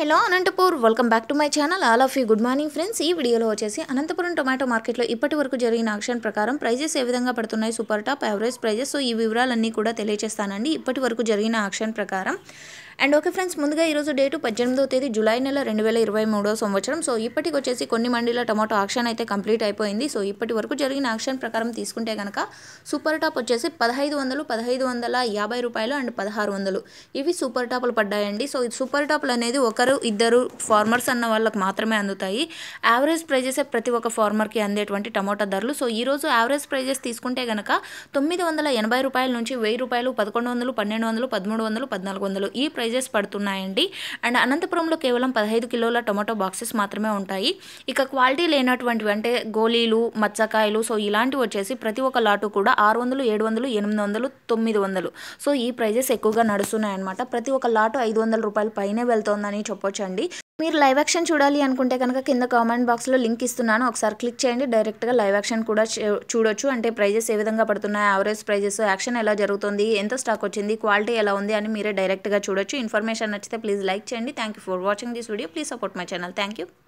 hello Anantapur welcome back to my channel all of you good morning friends ఈ వీడియోలో వచ్చేసి Anantapuram tomato మార్కెట్లో ఇప్పటి వరకు జరిగిన ఆక్షన్ ప్రకారం ప్రైజెస్ ఏ విధంగా పడుతున్నాయి super top average prizes so ఈ వివరాలన్నీ కూడా తెలియజేస్తానండి ఇప్పటి వరకు జరిగిన ఆక్షన్ ప్రకారం అండ్ ఓకే ఫ్రెండ్స్ ముందుగా ఈరోజు డేటు పద్దెనిమిదో తేదీ జూలై నెల రెండు వేల ఇరవై మూడో సంవత్సరం సో ఇప్పటికి వచ్చేసి కొన్ని మండీల టమాటో ఆక్షన్ అయితే కంప్లీట్ అయిపోయింది సో ఇప్పటి వరకు జరిగిన ఆక్షన్ ప్రకారం తీసుకుంటే కనుక సూపర్ టాప్ వచ్చేసి పదహైదు వందలు పదహైదు వందల యాభై రూపాయలు అండ్ పదహారు వందలు ఇవి సూపర్ టాపులు పడ్డాయండి సో ఈ సూపర్ టాపులు అనేది ఒకరు ఇద్దరు ఫార్మర్స్ అన్న వాళ్ళకి మాత్రమే అందుతాయి యావరేజ్ ప్రైజెసే ప్రతి ఒక్క ఫార్మర్కి అందేటువంటి టమాటా ధరలు సో ఈరోజు యావరేజ్ ప్రైజెస్ తీసుకుంటే కనుక తొమ్మిది వందల ఎనభై రూపాయల నుంచి వెయ్యి రూపాయలు పదకొండు వందలు పన్నెండు వందలు పదమూడు వందలు పద్నాలుగు వందలు ఈ ప్రైస్ ప్రైజెస్ పడుతున్నాయండి అండ్ అనంతపురంలో కేవలం పదహైదు కిలోల టొమాటో బాక్సెస్ మాత్రమే ఉంటాయి ఇక క్వాలిటీ లేనటువంటివి అంటే గోళీలు మచ్చకాయలు సో ఇలాంటివి వచ్చేసి ప్రతి ఒక్క లాటు కూడా ఆరు వందలు ఏడు వందలు ఎనిమిది వందలు తొమ్మిది వందలు సో ఈ ప్రైజెస్ ఎక్కువగా నడుస్తున్నాయి అనమాట ప్రతి ఒక్క లాటు ఐదు వందల రూపాయల పైనే వెళ్తోందని చెప్పొచ్చండి మీరు లైవ్ యాక్షన్ చూడాలి అనుకుంటే కనుక కింద కామెంట్ బాక్స్లో లింక్ ఇస్తున్నాను ఒకసారి క్లిక్ చేయండి డైరెక్ట్గా లైవ్ యాక్షన్ కూడా చూడొచ్చు అంటే ప్రైజెస్ ఏ విధంగా పడుతున్నాయి యావరేజ్ ప్రైజెస్ యాక్షన్ ఎలా జరుగుతుంది ఎంత స్టాక్ వచ్చింది క్వాలిటీ ఎలా ఉంది అని మీరే డైరెక్ట్గా చూడొచ్చు ఇన్ఫర్మేషన్ నచ్చితే ప్లీజ్ లైక్ చేయండి thank for watching this video please support my channel thank